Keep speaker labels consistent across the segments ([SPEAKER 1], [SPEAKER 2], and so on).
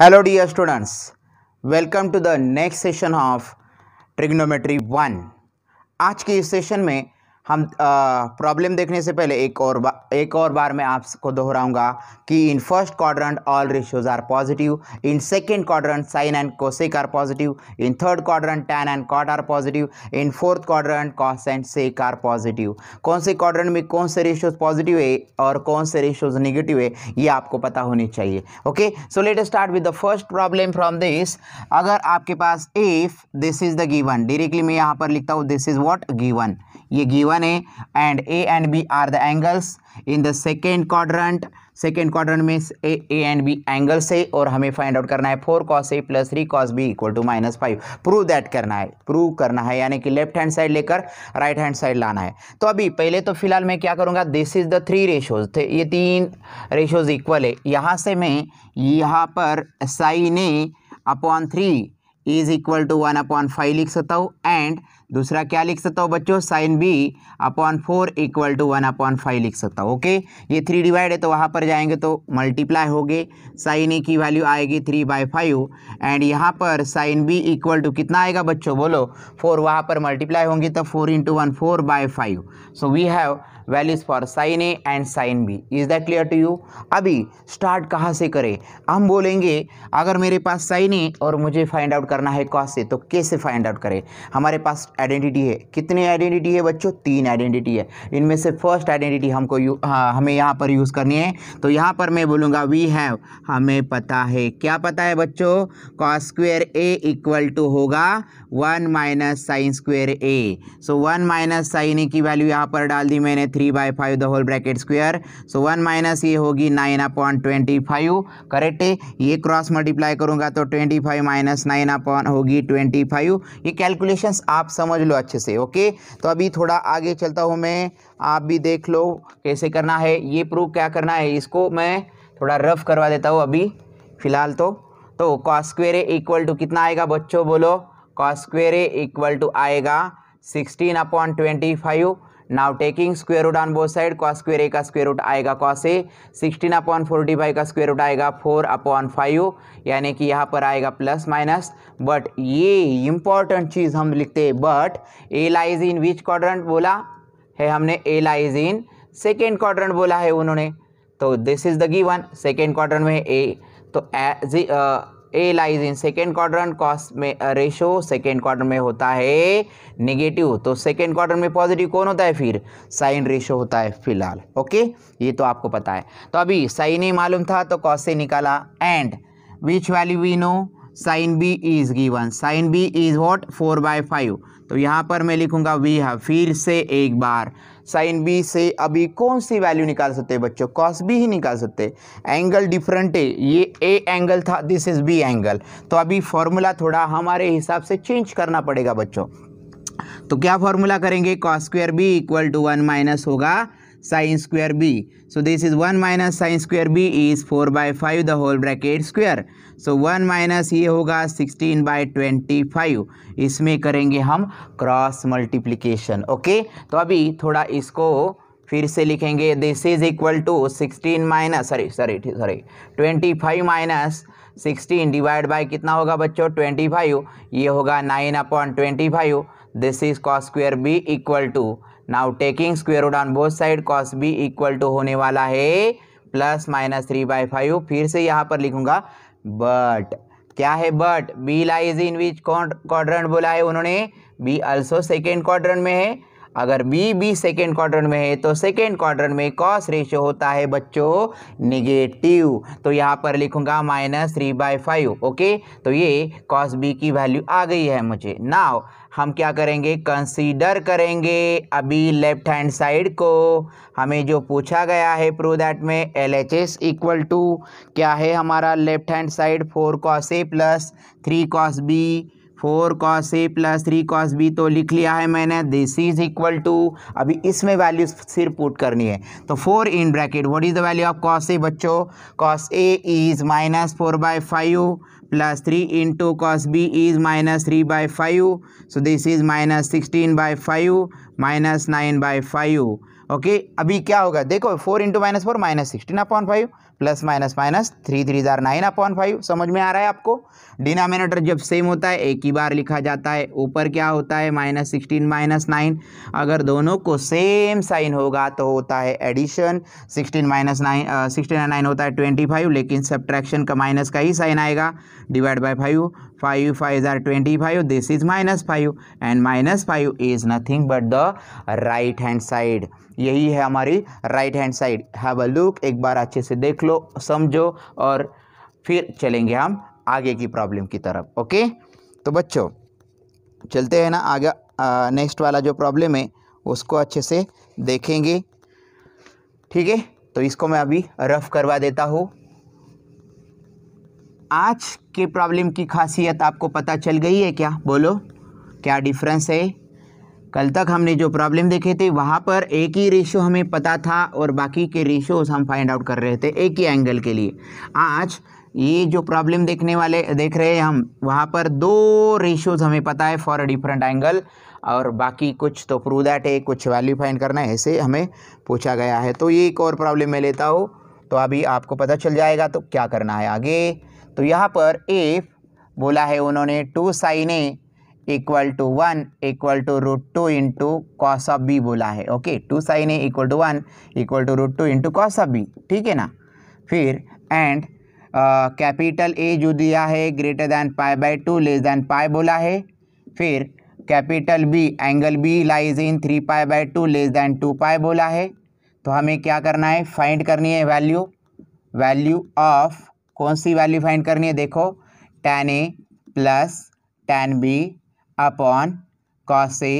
[SPEAKER 1] hello dear students welcome to the next session of trigonometry one आज के इस session में हम प्रॉब्लम देखने से पहले एक और एक और बार मैं आपको दोहराऊंगा कि in first quadrant all ratios are positive in second quadrant sine and cosec are positive in third quadrant tan and cot are positive in fourth quadrant cos and sec are positive कौन से quadrant में कौन से ratios positive है और कौन से ratios negative है ये आपको पता होनी चाहिए okay so let start with the first problem from this अगर आपके पास if this is the given directly मैं यहाँ पर लिखता हूँ दिस इज वॉट गिवन ये गिवन है and A and B are the angles in the second quadrant second quadrant में ए एंड बी एंगल्स है और हमें फाइंड आउट करना है four cos A plus three cos B equal to minus five prove that करना है prove करना है यानी कि लेफ्ट हैंड साइड लेकर राइट हैंड साइड लाना है तो अभी पहले तो फिलहाल मैं क्या करूँगा this is the three ratios थे ये तीन रेशोज इक्वल है यहाँ से मैं यहाँ पर sine A upon three is equal to one upon five लिख सकता हूँ एंड दूसरा क्या लिख सकता हूँ बच्चों sine B upon four equal to one upon five लिख सकता हूँ ओके ये थ्री डिवाइड है तो वहाँ पर जाएंगे तो मल्टीप्लाई हो गए साइन ए की वैल्यू आएगी थ्री बाई फाइव एंड यहाँ पर साइन बी इक्वल टू कितना आएगा बच्चों बोलो फोर वहाँ पर मल्टीप्लाई होंगे तो four into one four by five so we have values for sine A and sine B is that clear to you अभी स्टार्ट कहाँ से करें हम बोलेंगे अगर मेरे पास साइन ए और मुझे फाइंड आउट करना है कॉस से तो कैसे फाइंड आउट करें हमारे पास आइडेंटिटी है कितने आइडेंटिटी है बच्चों तीन आइडेंटिटी है इनमें से फर्स्ट आइडेंटिटी हमको यू हाँ, हमें यहाँ पर यूज़ करनी है तो यहाँ पर मैं बोलूँगा वी हैव हमें पता है क्या पता है बच्चों cos square A equal to होगा one minus sine square A so one minus sine A की वैल्यू यहाँ पर डाल दी मैंने three by five the whole bracket square so one minus ये होगी nine upon twenty five correct है ये क्रॉस मल्टीप्लाई करूँगा तो twenty five minus nine upon होगी ट्वेंटी फाइव ये कैलकुलेशन आप समझ समझ लो अच्छे से ओके तो अभी थोड़ा आगे चलता हूँ मैं आप भी देख लो कैसे करना है ये प्रूफ क्या करना है इसको मैं थोड़ा रफ करवा देता हूँ अभी फ़िलहाल तो तो कॉस्क्वेयर इक्वल टू कितना आएगा बच्चों बोलो कॉस्क्वेयर इक्वल टू आएगा sixteen upon twenty five now taking square root on both side cos square A का स्क्वेयर रूट आएगा cos A sixteen upon forty five का स्क्वेयर रूट आएगा फोर अपॉन फाइव यानी कि यहाँ पर आएगा प्लस माइनस बट ये इंपॉर्टेंट चीज़ हम लिखते हैं but A lies in which quadrant बोला है हमने A lies in second quadrant बोला है उन्होंने तो this is the given second quadrant में ए तो as A lies in second quarter cos में रेशो सेकेंड क्वार्टर में होता है नेगेटिव तो सेकेंड क्वार्टर में पॉजिटिव कौन होता है फिर साइन रेशो होता है फिलहाल ओके ये तो आपको पता है तो अभी साइन ही मालूम था तो कॉस से निकाला and which value we know sine B is given sine B is what four by five तो यहाँ पर मैं लिखूंगा वी हैव फिर से एक बार साइन बी से अभी कौन सी वैल्यू निकाल सकते हैं बच्चों कॉस बी ही निकाल सकते एंगल डिफरेंट है ये ए एंगल था दिस इज़ बी एंगल तो अभी फॉर्मूला थोड़ा हमारे हिसाब से चेंज करना पड़ेगा बच्चों तो क्या फॉर्मूला करेंगे cos square B equal to one minus होगा sine square B so this is one minus sine square B is four by five the whole bracket square so one minus ये होगा sixteen by twenty five इसमें करेंगे हम cross multiplication okay तो अभी थोड़ा इसको फिर से लिखेंगे this is equal to sixteen minus sorry sorry sorry twenty five minus sixteen divide by कितना होगा बच्चों ट्वेंटी फाइव ये होगा nine upon twenty five this is cos square B equal to now taking square root on both side cos B equal to होने वाला है plus minus three by five फिर से यहाँ पर लिखूंगा बट क्या है but B lies in which quadrant बोला है उन्होंने बी अल्सो सेकेंड क्वाड्रेंट में है अगर बी बी सेकेंड क्वाड्रेंट में है तो सेकेंड क्वाड्रेंट में कॉस रेशियो होता है बच्चों निगेटिव तो यहाँ पर लिखूंगा minus three by five okay तो ये कॉस बी की वैल्यू आ गई है मुझे नाव हम क्या करेंगे कंसीडर करेंगे अभी लेफ्ट हैंड साइड को हमें जो पूछा गया है प्रो दैट में L H S equal to क्या है हमारा left hand side four cos A plus three cos B four cos A plus three cos B तो लिख लिया है मैंने दिस इज इक्वल टू अभी इसमें वैल्यू सिर्फ पुट करनी है तो four in bracket what is the value of cos A बच्चों cos A is minus four by five plus 3 into cos b is minus 3 by 5 so this is minus 16 by 5 minus 9 by 5 okay okay, अभी क्या होगा देखो 4 into minus four minus sixteen upon five plus minus minus three three ज़ार nine upon five समझ में आ रहा है आपको डिनोमिनेटर जब सेम होता है एक ही बार लिखा जाता है ऊपर क्या होता है माइनस सिक्सटीन माइनस नाइन अगर दोनों को सेम साइन होगा तो होता है addition sixteen minus nine sixteen nine होता है ट्वेंटी फाइव लेकिन सब्ट्रैक्शन का माइनस का ही साइन आएगा divide by five five five are twenty five this is minus five and minus five is nothing but the right hand side यही है हमारी right hand side have a look एक बार अच्छे से देख लो समझो और फिर चलेंगे हम आगे की प्रॉब्लम की तरफ ओके तो बच्चों चलते हैं ना आगे नेक्स्ट वाला जो प्रॉब्लम है उसको अच्छे से देखेंगे ठीक है तो इसको मैं अभी रफ़ करवा देता हूँ आज के प्रॉब्लम की खासियत आपको पता चल गई है क्या बोलो क्या डिफरेंस है कल तक हमने जो प्रॉब्लम देखे थे वहाँ पर एक ही रेशो हमें पता था और बाकी के रेशोज हम फाइंड आउट कर रहे थे एक ही एंगल के लिए आज ये जो प्रॉब्लम देखने वाले देख रहे हैं हम वहाँ पर दो रेशोज हमें पता है फॉर अ डिफरेंट एंगल और बाकी कुछ तो प्रू दैट है कुछ वैल्यू फाइंड करना है ऐसे हमें पूछा गया है तो ये एक और प्रॉब्लम मैं लेता हूँ तो अभी आपको पता चल जाएगा तो क्या करना है आगे तो यहाँ पर इफ़ बोला है उन्होंने two sine A equal to one equal to root two into cos of B बोला है okay two sine A equal to one equal to root two into cos of B ठीक है ना फिर एंड कैपिटल ए जो दिया है greater than pi by two less than pi बोला है फिर capital B angle B lies in three pi by two less than two pi बोला है तो हमें क्या करना है फाइंड करनी है वैल्यू वैल्यू ऑफ कौन सी वैल्यू फाइंड करनी है देखो tan A plus tan B upon cos A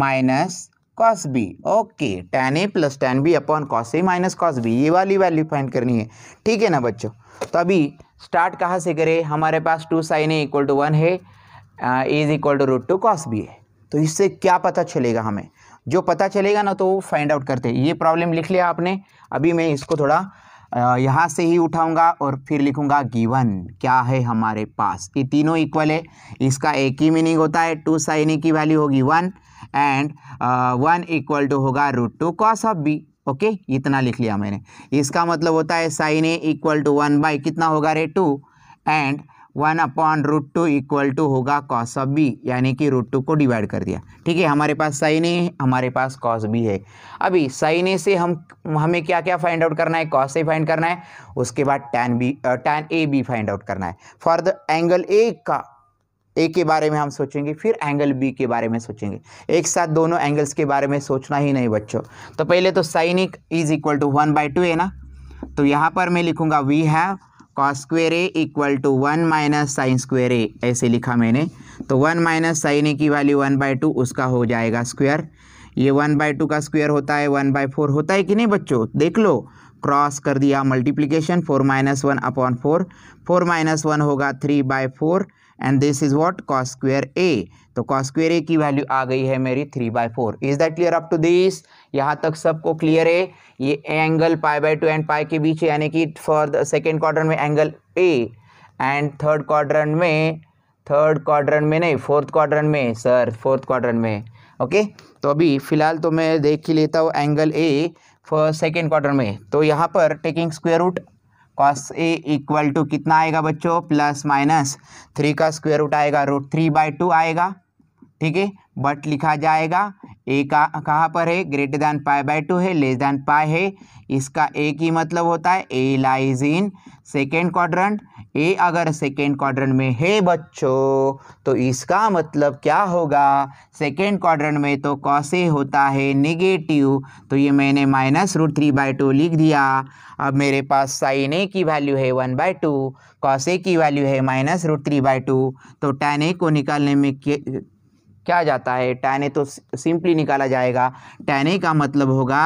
[SPEAKER 1] minus cos B okay tan A plus tan B upon cos A minus cos B ये वाली वैल्यू फाइंड करनी है ठीक है ना बच्चों तो अभी स्टार्ट कहाँ से करें हमारे पास two sine A equal to one है is equal to root two cos B है तो इससे क्या पता चलेगा हमें जो पता चलेगा ना तो वो फाइंड आउट करते हैं ये प्रॉब्लम लिख लिया आपने अभी मैं इसको थोड़ा यहाँ से ही उठाऊंगा और फिर लिखूंगा गिवन क्या है हमारे पास ये तीनों इक्वल है इसका एक ही मीनिंग होता है टू साइन ए की वैल्यू होगी one and one equal to होगा root two cos of B okay इतना लिख लिया मैंने इसका मतलब होता है sine A equal to one by कितना होगा रे two and one upon root two equal to होगा कॉस ऑफ बी यानी कि रूट टू को डिवाइड कर दिया ठीक है हमारे पास साइन ए हमारे पास कॉस बी है अभी साइन ए से हम हमें क्या क्या फाइंड आउट करना है कॉस ए फाइंड करना है उसके बाद tan B tan A B find out करना है फॉर द एंगल ए का ए के बारे में हम सोचेंगे फिर एंगल बी के बारे में सोचेंगे एक साथ दोनों एंगल्स के बारे में सोचना ही नहीं बच्चों तो पहले तो sine is equal to one by two है ना तो यहाँ पर मैं लिखूंगा we have cos square A equal to one minus sine square A ऐसे लिखा मैंने तो वन माइनस साइन ए की वैल्यू वन बाई टू उसका हो जाएगा स्क्वेयर ये वन बाई टू का स्क्वेयर होता है वन बाई फोर होता है कि नहीं बच्चों देख लो क्रॉस कर दिया multiplication four minus one upon four four minus one होगा three by four and this is what cos square A तो कॉस्क्वेयर ए की वैल्यू आ गई है मेरी three by four is that clear up to this यहाँ तक सबको क्लियर है ये angle pi by two and pi के बीच यानी कि फॉर द सेकेंड क्वार्टर में angle A and third quarter में थर्ड क्वार्टर में नहीं फोर्थ क्वार्टर में सर फोर्थ क्वार्टर में ओके तो अभी फिलहाल तो मैं देख ही लेता हूँ angle A for second quarter में तो यहाँ पर taking square root cos A equal to कितना आएगा बच्चों प्लस माइनस थ्री का स्क्वेयर रूट आएगा रूट थ्री बाई टू आएगा ठीक है बट लिखा जाएगा ए का कहाँ पर है greater than pi by two है लेस दैन पाई है इसका ए की मतलब होता है A lies in second quadrant A अगर सेकेंड क्वाड्रेंट में है बच्चों तो इसका मतलब क्या होगा सेकेंड क्वाड्रेंट में तो कौसे होता है निगेटिव तो ये मैंने minus root three by two लिख दिया अब मेरे पास साइन ए की वैल्यू है वन बाई टू कौसे की वैल्यू है minus root three by two तो टैन ए को निकालने में क्या जाता है tan ए तो सिंपली निकाला जाएगा tan ए का मतलब होगा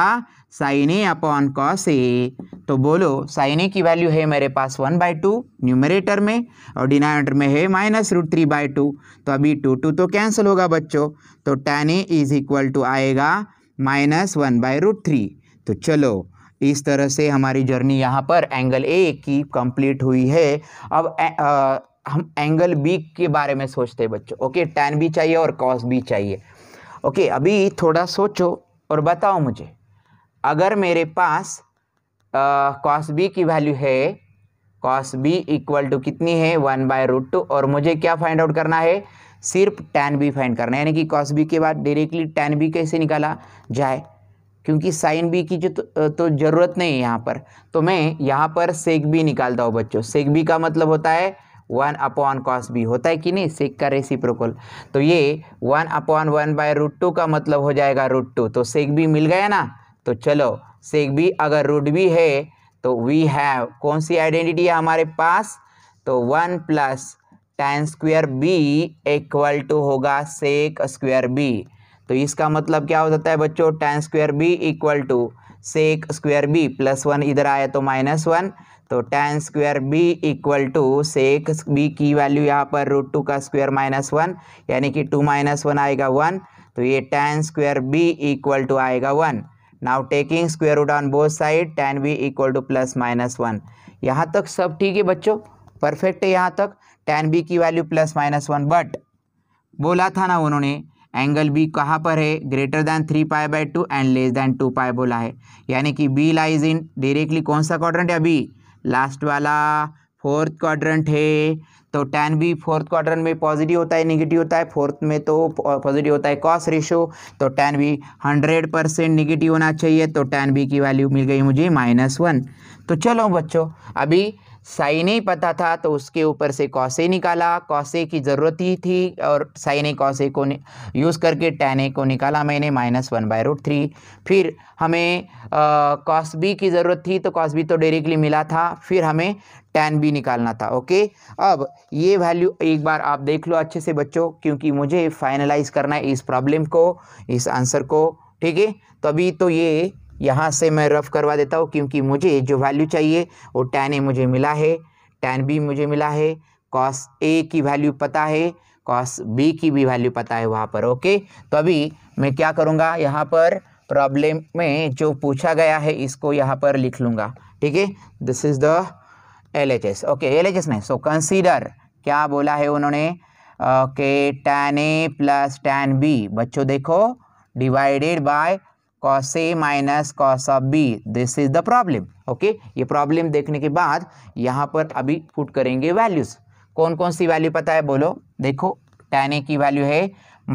[SPEAKER 1] sine A upon cos A तो बोलो साइन ए की वैल्यू है मेरे पास वन बाई टू न्यूमरेटर में और डिनामेटर में है minus root three by two तो अभी टू टू तो कैंसिल होगा बच्चों तो tan A is equal to आएगा minus one by root three तो चलो इस तरह से हमारी जर्नी यहाँ पर एंगल ए की कंप्लीट हुई है अब हम एंगल बी के बारे में सोचते हैं बच्चों ओके टेन बी चाहिए और कॉस बी चाहिए ओके अभी थोड़ा सोचो और बताओ मुझे अगर मेरे पास कॉस बी की वैल्यू है कॉस बी इक्वल टू कितनी है वन बाय रूट टू और मुझे क्या फाइंड आउट करना है सिर्फ टैन बी फाइंड करना है यानी कि कॉस बी के बाद डायरेक्टली टेन बी कैसे निकाला जाए क्योंकि साइन बी की जो तो, तो ज़रूरत नहीं है यहाँ पर तो मैं यहाँ पर सेक बी निकालता हूँ बच्चों सेक बी का मतलब होता है वन अपॉन कॉस बी होता है कि नहीं सेक का रेसिप्रोकल तो ये one upon one by root two का मतलब हो जाएगा रूट टू तो सेक बी मिल गया ना तो चलो सेक बी अगर रूट बी है तो वी हैव कौन सी आइडेंटिटी है हमारे पास तो one plus tan square B equal to होगा सेक स्क्वेयर बी तो इसका मतलब क्या हो जाता है बच्चों tan square B equal to sec square B plus one इधर आया तो माइनस वन तो tan square B equal to sec B की वैल्यू यहाँ पर रूट टू का स्क्वायर माइनस वन यानी कि टू माइनस वन आएगा वन तो ये tan square B equal to आएगा one now taking square root on both side tan B equal to plus minus one यहाँ तक सब ठीक है बच्चों परफेक्ट है यहाँ तक टेन बी की value plus minus one but बोला था ना उन्होंने एंगल बी कहाँ पर है greater than three pi by two and less than two pi बोला है यानी कि बी लाइज इन डायरेक्टली कौन सा क्वाड्रेंट है अभी लास्ट वाला फोर्थ क्वाड्रेंट है तो टेन बी फोर्थ क्वाड्रेंट में पॉजिटिव होता है निगेटिव होता है फोर्थ में तो पॉजिटिव होता है कॉस रेशो तो tan B hundred percent negative होना चाहिए तो टेन बी की वैल्यू मिल गई मुझे माइनस वन तो चलो बच्चों अभी साई नहीं पता था तो उसके ऊपर से कौसे निकाला कौसे की ज़रूरत ही थी और साई ने कौसे को यूज़ करके ए को निकाला मैंने minus one by root three फिर हमें कॉस बी की ज़रूरत थी तो कॉस बी तो डायरेक्टली मिला था फिर हमें टैन बी निकालना था ओके अब ये वैल्यू एक बार आप देख लो अच्छे से बच्चों क्योंकि मुझे फाइनलाइज करना है इस प्रॉब्लम को इस आंसर को ठीक है तो अभी तो ये यहाँ से मैं रफ़ करवा देता हूँ क्योंकि मुझे जो वैल्यू चाहिए वो टेन ए मुझे मिला है टेन बी मुझे मिला है कॉस ए की वैल्यू पता है कॉस बी की भी वैल्यू पता है वहाँ पर ओके तो अभी मैं क्या करूँगा यहाँ पर प्रॉब्लम में जो पूछा गया है इसको यहाँ पर लिख लूँगा ठीक है this is the L H S okay L H S नहीं सो कंसीडर क्या बोला है उन्होंने okay tan A plus tan B बच्चों देखो divided by cos A minus cos of B this is the problem okay ये problem देखने के बाद यहाँ पर अभी फुट करेंगे वैल्यूज कौन कौन सी वैल्यू पता है बोलो देखो टेन ए की वैल्यू है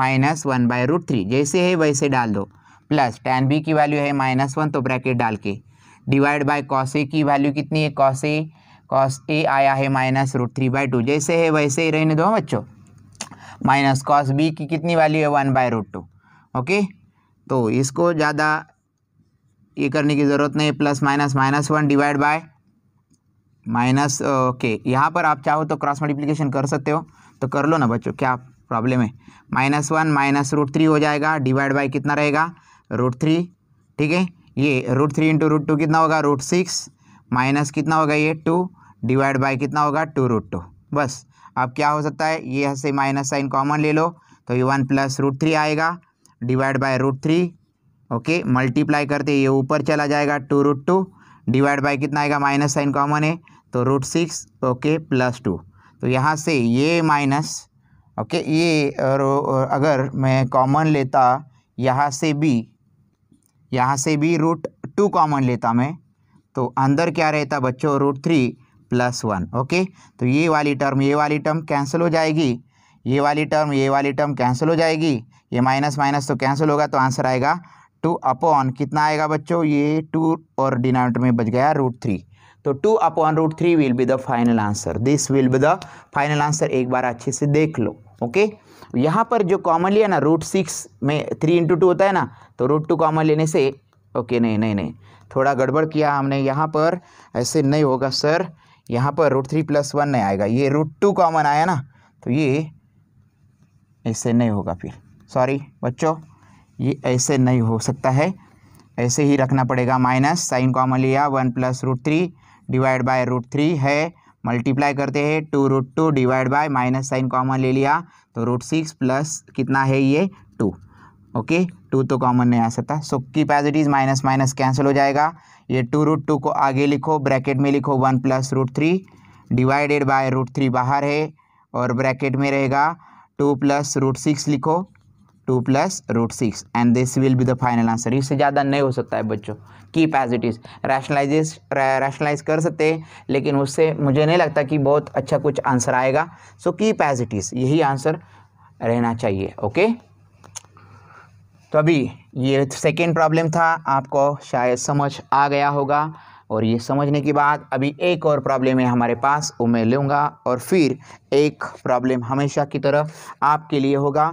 [SPEAKER 1] minus one by root three जैसे है वैसे डाल दो प्लस टेन बी की वैल्यू है माइनस वन तो ब्रैकेट डाल के डिवाइड बाय कॉस ए की वैल्यू कितनी है कॉस ए कॉस ए आया है minus root three by two जैसे है वैसे ही रहने दो हाँ बच्चों माइनस कॉस बी की कितनी वैल्यू है one by root two okay तो इसको ज़्यादा ये करने की ज़रूरत नहीं plus minus minus one divide by minus okay यहाँ पर आप चाहो तो क्रॉस मल्टीप्लिकेशन कर सकते हो तो कर लो ना बच्चों क्या प्रॉब्लम है minus one minus root three हो जाएगा डिवाइड बाय कितना रहेगा रूट थ्री ठीक है ये root three into root two कितना होगा रूट सिक्स माइनस कितना होगा ये टू डिवाइड बाय कितना होगा टू रूट टू बस अब क्या हो सकता है ये से माइनस साइन कॉमन ले लो तो ये वन प्लस रूट थ्री आएगा divide by root three okay multiply करते ये ऊपर चला जाएगा two root two divide by कितना आएगा माइनस साइन कॉमन है तो root six okay plus two तो यहाँ से ये माइनस ओके ये और अगर मैं कॉमन लेता यहाँ से भी यहाँ से भी रूट टू कॉमन लेता मैं तो अंदर क्या रहता बच्चों root three plus one okay तो ये वाली टर्म ये वाली टर्म कैंसिल हो जाएगी ये वाली टर्म ये वाली टर्म कैंसिल हो जाएगी ये माइनस माइनस तो कैंसिल होगा तो आंसर आएगा टू अपॉन कितना आएगा बच्चों ये टू और डिनोमीटर में बच गया रूट थ्री तो two upon root three will be the final answer this will be the final answer एक बार अच्छे से देख लो ओके यहाँ पर जो कॉमन लिया ना रूट सिक्स में थ्री इंटू टू होता है ना तो रूट टू कॉमन लेने से ओके नहीं नहीं नहीं थोड़ा गड़बड़ किया हमने यहाँ पर ऐसे नहीं होगा सर यहाँ पर रूट थ्री प्लस वन नहीं आएगा ये रूट टू कॉमन आया ना तो ये ऐसे नहीं होगा फिर सॉरी बच्चों ये ऐसे नहीं हो सकता है ऐसे ही रखना पड़ेगा माइनस साइन कॉमन लिया one plus root three divide by root three है मल्टीप्लाई करते हैं two root two divide by minus sign common ले लिया तो रूट सिक्स प्लस कितना है ये टू ओके टू तो कॉमन नहीं आ सकता सो की पैजिटीज माइनस माइनस कैंसिल हो जाएगा ये टू रूट टू को आगे लिखो ब्रैकेट में लिखो one plus root three divided by root three बाहर है और ब्रैकेट में रहेगा टू प्लस रूट सिक्स लिखो two plus root six and this will be the final answer इससे ज़्यादा नहीं हो सकता है बच्चों keep as it is rationalises rationalise कर सकते हैं लेकिन उससे मुझे नहीं लगता कि बहुत अच्छा कुछ आंसर आएगा so keep as it is यही आंसर रहना चाहिए ओके तो अभी ये सेकेंड प्रॉब्लम था आपको शायद समझ आ गया होगा और ये समझने के बाद अभी एक और प्रॉब्लम है हमारे पास वो मैं लूँगा और फिर एक प्रॉब्लम हमेशा की तरह आपके लिए होगा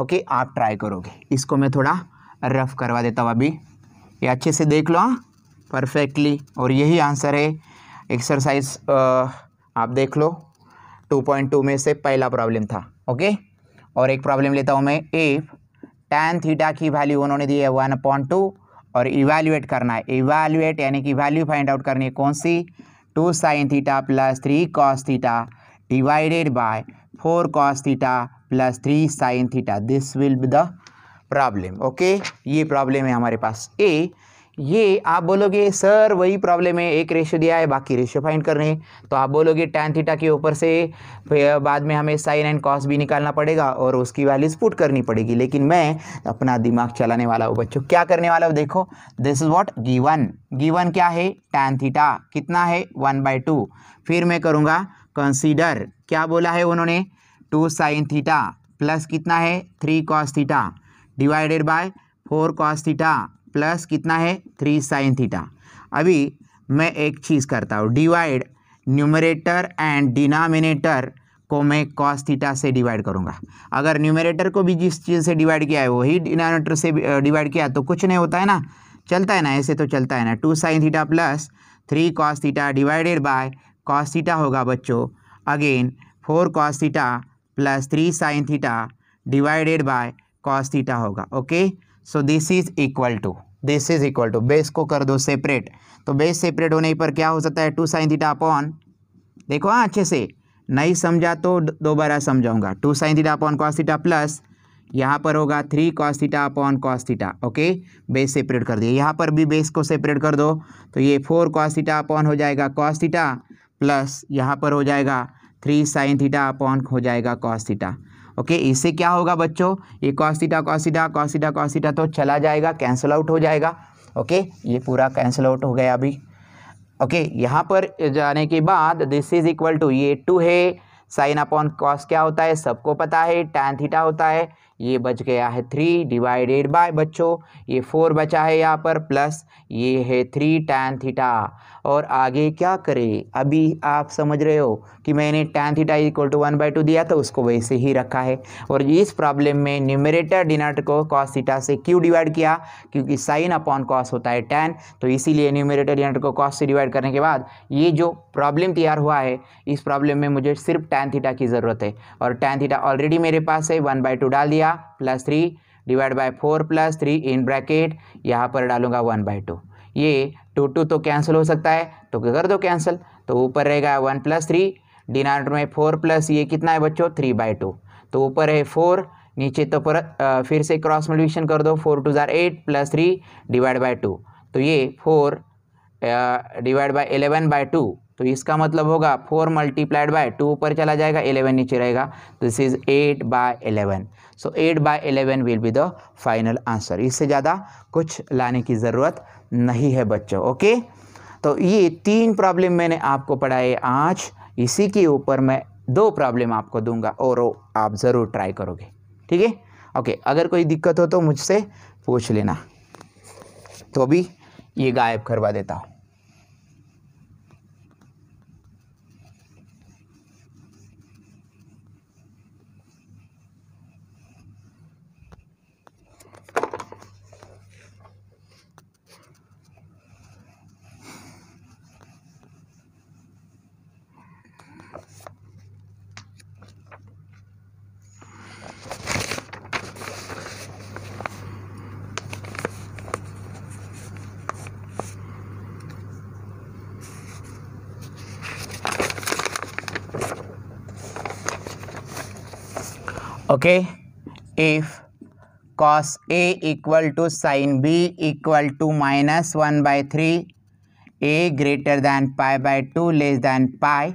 [SPEAKER 1] ओके आप ट्राई करोगे इसको मैं थोड़ा रफ करवा देता हूँ अभी ये अच्छे से देख लो हाँ परफेक्टली और यही आंसर है एक्सरसाइज आप देख लो 2.2 में से पहला प्रॉब्लम था ओके और एक प्रॉब्लम लेता हूँ मैं एफ टेन थीटा की वैल्यू उन्होंने दी है वन पॉइंट टू और इवैल्यूएट करना है इवेल्युएट यानी कि वैल्यू फाइंड आउट करनी है कौन सी two sine theta plus three cos theta divided by four cos theta plus three sine theta this will be the problem okay ये प्रॉब्लम है हमारे पास ए ये आप बोलोगे सर वही प्रॉब्लम है एक रेशो दिया है बाकी रेशो फाइंड करने हैं तो आप बोलोगे टेन थीटा के ऊपर से बाद में हमें साइन एंड कॉस भी निकालना पड़ेगा और उसकी वैल्यूज पुट करनी पड़ेगी लेकिन मैं अपना दिमाग चलाने वाला हूँ बच्चों क्या करने वाला हूँ देखो this is what given given क्या है टेन थीटा कितना है वन बाई टू फिर मैं करूँगा कंसिडर क्या बोला है उन्होंने टू साइन थीटा प्लस कितना है three cos theta divided by four cos theta plus कितना है थ्री साइन थीटा अभी मैं एक चीज़ करता हूँ डिवाइड न्यूमरेटर एंड डिनामिनेटर को मैं कॉस थीटा से डिवाइड करूँगा अगर न्यूमरेटर को भी जिस चीज़ से डिवाइड किया है वही डिनामिनेटर से डिवाइड किया तो कुछ नहीं होता है ना चलता है ना ऐसे तो चलता है ना two sine theta plus three cos theta divided by cos theta होगा बच्चों again four cos theta plus three sine theta divided by cos theta होगा okay so this is equal to this is equal to base को कर दो separate तो base separate होने पर क्या हो सकता है टू साइन थीटा अपॉन देखो हाँ अच्छे से नहीं समझा तो दोबारा समझाऊंगा two sine theta upon cos theta plus यहाँ पर होगा three cos theta upon cos theta okay base separate कर दिया यहाँ पर भी बेस को सेपरेट कर दो तो ये फोर कॉस थीटा अपॉन हो जाएगा कॉस थीटा प्लस यहाँ पर हो जाएगा थ्री साइन थीटा अपॉन हो जाएगा कॉस थीटा ओके okay, इससे क्या होगा बच्चों ये कॉस थीटा कॉस थीटा तो चला जाएगा कैंसिल आउट हो जाएगा ओके okay, ये पूरा कैंसिल आउट हो गया अभी ओके okay, यहाँ पर जाने के बाद दिस इज इक्वल टू ये टू है साइन अपॉन कॉस क्या होता है सबको पता है टैन थीटा होता है ये बच गया है थ्री डिवाइडेड बाय बच्चों ये फोर बचा है यहाँ पर प्लस ये है थ्री टैन थीटा और आगे क्या करें अभी आप समझ रहे हो कि मैंने tan theta equal to one by two दिया तो उसको वैसे ही रखा है और इस प्रॉब्लम में न्यूमरेटर डिनाटर को कॉस थीटा से क्यों डिवाइड किया क्योंकि साइन अपॉन कॉस होता है टेन तो इसीलिए न्यूमरेटर डिनाटर को कॉस से डिवाइड करने के बाद ये जो प्रॉब्लम तैयार हुआ है इस प्रॉब्लम में मुझे सिर्फ टैन थीटा की ज़रूरत है और टैन थीटा ऑलरेडी मेरे पास है वन बाई टू डाल दिया plus three divide by four plus three in bracket यहाँ पर डालूंगा वन बाई टू ये टू टू तो कैंसिल हो सकता है तो कर दो कैंसिल तो ऊपर रहेगा वन प्लस थ्री डिनामिनेटर में फोर प्लस ये कितना है बच्चों थ्री बाई टू तो ऊपर है फोर नीचे तो पर फिर से क्रॉस मल्टीप्लिकेशन कर दो फोर टू ज़ार eight plus three divide by two तो ये four divide by eleven by two तो इसका मतलब होगा फोर मल्टीप्लाइड बाय टू ऊपर चला जाएगा इलेवन नीचे रहेगा this is eight by eleven so eight by eleven will be the final answer इससे ज़्यादा कुछ लाने की ज़रूरत नहीं है बच्चों ओके तो ये तीन प्रॉब्लम मैंने आपको पढ़ाए आज इसी के ऊपर मैं दो प्रॉब्लम आपको दूंगा और आप ज़रूर ट्राई करोगे ठीक है ओके अगर कोई दिक्कत हो तो मुझसे पूछ लेना तो अभी ये गायब करवा देता हूँ okay if cos A equal to sine B equal to minus one by three A greater than pi by two less than pi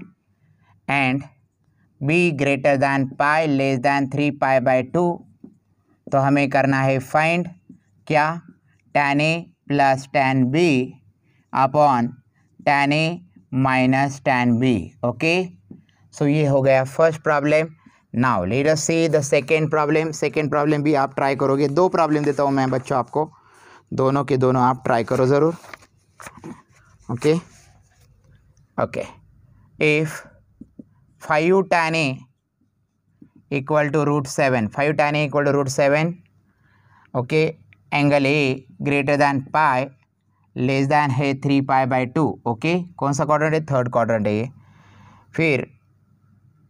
[SPEAKER 1] and B greater than pi less than three pi by two तो हमें करना है find क्या tan A plus tan B upon tan A minus tan B okay so ये हो गया first problem now us see the second problem second problem भी आप ट्राई करोगे दो प्रॉब्लम देता हूँ मैं बच्चों आपको दोनों के दोनों आप ट्राई करो ज़रूर okay okay if five tan A equal to root seven five tan A equal to root seven okay angle A greater than pi less than है three pi by two okay कौन सा quadrant है third quadrant है ये फिर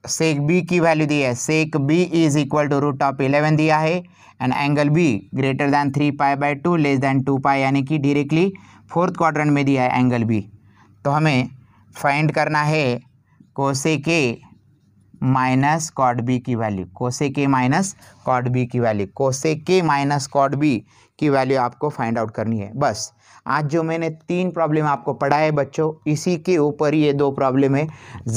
[SPEAKER 1] सेक B की value दी है sec B is equal to root of eleven दिया है and angle B greater than three pi by two less than two pi यानी कि डिरेक्टली फोर्थ क्वार्टर में दिया है एंगल बी तो हमें फाइंड करना है cosec minus cot B की value cosec minus cot B की value cosec minus cot B की वैल्यू आपको फाइंड आउट करनी है बस आज जो मैंने तीन प्रॉब्लम आपको पढ़ाए बच्चों इसी के ऊपर ये दो प्रॉब्लम है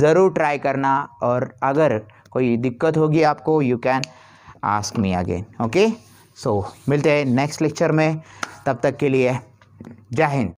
[SPEAKER 1] ज़रूर ट्राई करना और अगर कोई दिक्कत होगी आपको you can ask me again okay so मिलते हैं नेक्स्ट लेक्चर में तब तक के लिए जय हिंद